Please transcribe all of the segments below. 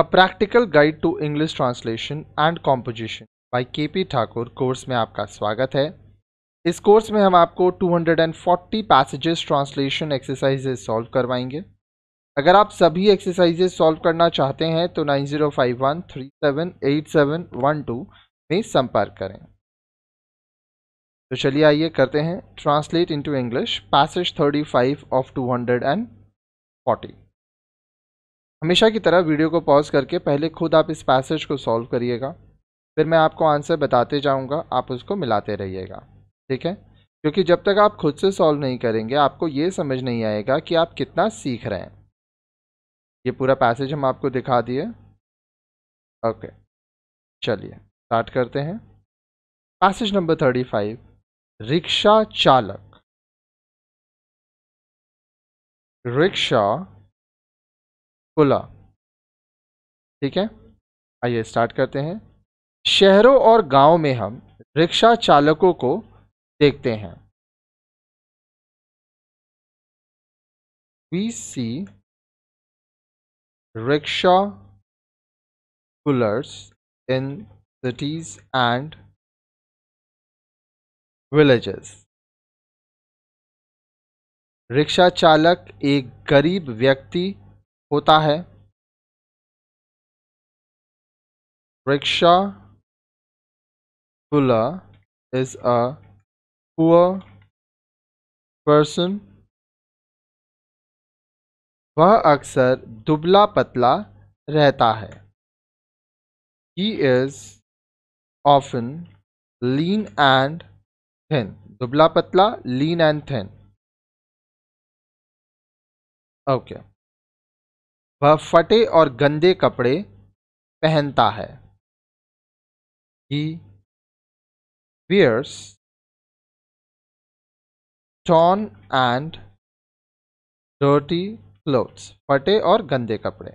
A practical guide to English translation and composition by K P Thakur course में आपका स्वागत है इस कोर्स में हम आपको 240 पैसेजेस ट्रांसलेशन एक्सरसाइजेज सॉल्व करवाएंगे अगर आप सभी एक्सरसाइजेज सॉल्व करना चाहते हैं तो 9051378712 में संपर्क करें तो चलिए आइए करते हैं translate into English passage 35 of 240 हमेशा की तरह वीडियो को पॉज करके पहले खुद आप इस पैसेज को सॉल्व करिएगा फिर मैं आपको आंसर बताते जाऊंगा आप उसको मिलाते रहिएगा ठीक है क्योंकि जब तक आप खुद से सॉल्व नहीं करेंगे आपको ये समझ नहीं आएगा कि आप कितना सीख रहे हैं ये पूरा पैसेज हम आपको दिखा दिए ओके चलिए स्टार्ट करते हैं passage number thirty five rickshaw चालक रिक्शा खुला ठीक है आइए स्टार्ट करते हैं शहरों और गांव में हम रिक्शा चालकों को देखते हैं we see rickshaw pullers in cities and villages rickshaw चालक एक गरीब व्यक्ति होता है rickshaw puller is a poor person वह अक्सर दुबला पतला रहता है he is often lean and thin दुबला पतला lean and thin okay okay. वह फटे और गंदे कपड़े पहनता है he wears torn and dirty clothes फटे और गंदे कपड़े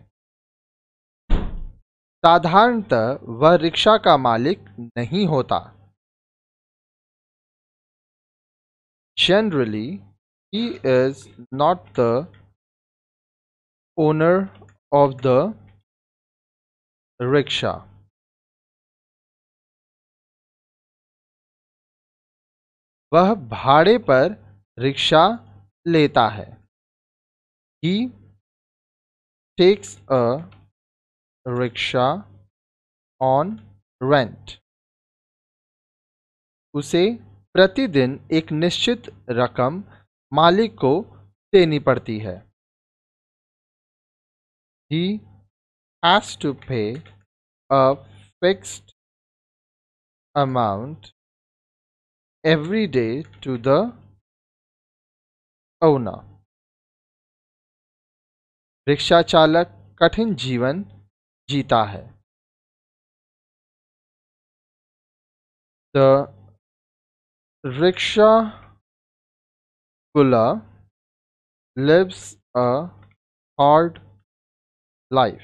साधारणतः वह रिक्शा का मालिक नहीं होता generally he is not the owner of the rickshaw वह भाड़े पर रिक्शा लेता है he takes a rickshaw on rent उसे प्रतिदिन एक निश्चित रकम मालिक को देनी पड़ती है he has to pay a fixed amount every day to the owner. Rickshaw चालक कठिन जीवन जीता The rickshaw puller lives a hard life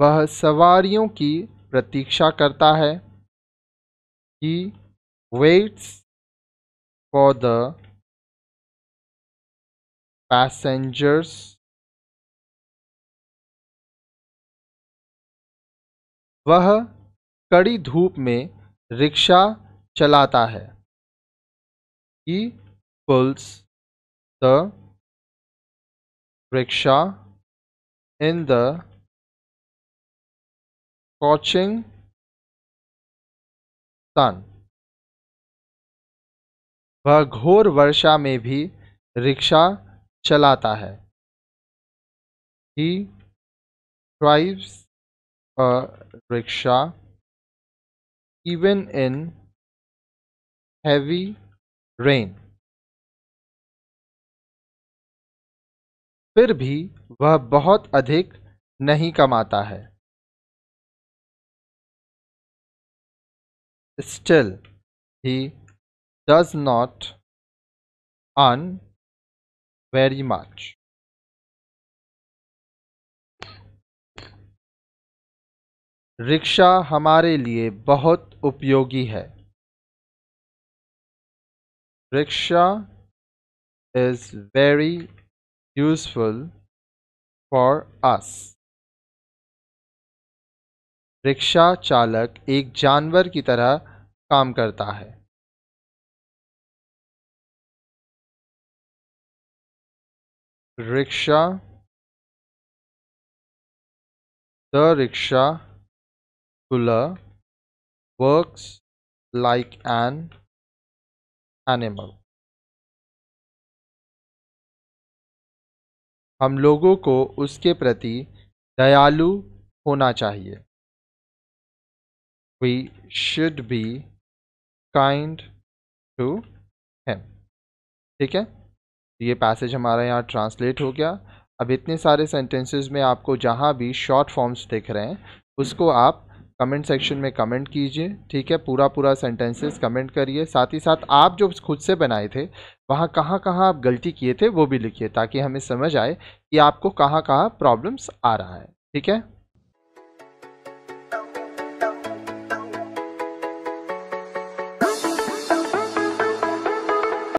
वह सवारियों की प्रतीक्षा करता है he waits for the passengers वह कड़ी धूप में रिक्शा चलाता है he pulls the rickshaw in the scorching sun वह घोर वर्षा में भी रिक्शा चलाता है he drives a rickshaw even in heavy rain फिर भी वह बहुत अधिक नहीं कमाता है still he does not earn very much rickshaw हमारे लिए बहुत उपयोगी है rickshaw is very useful for us. Rickshaw चालक एक जानवर की तरह काम करता है rickshaw the rickshaw puller works like an animal हम लोगों को उसके प्रति दयालु होना चाहिए we should be kind to हेम ठीक है ये पैसेज हमारा यहाँ ट्रांसलेट हो गया अब इतने सारे सेंटेंसेस में आपको जहाँ भी शॉर्ट फॉर्म्स दिख रहे हैं उसको आप कमेंट सेक्शन में कमेंट कीजिए ठीक है पूरा पूरा सेंटेंसेस कमेंट करिए साथ ही साथ आप जो खुद से बनाए थे वहाँ कहाँ कहाँ आप गलती किए थे वो भी लिखिए ताकि हमें समझ आए कि आपको कहाँ कहाँ प्रॉब्लम्स आ रहा है ठीक है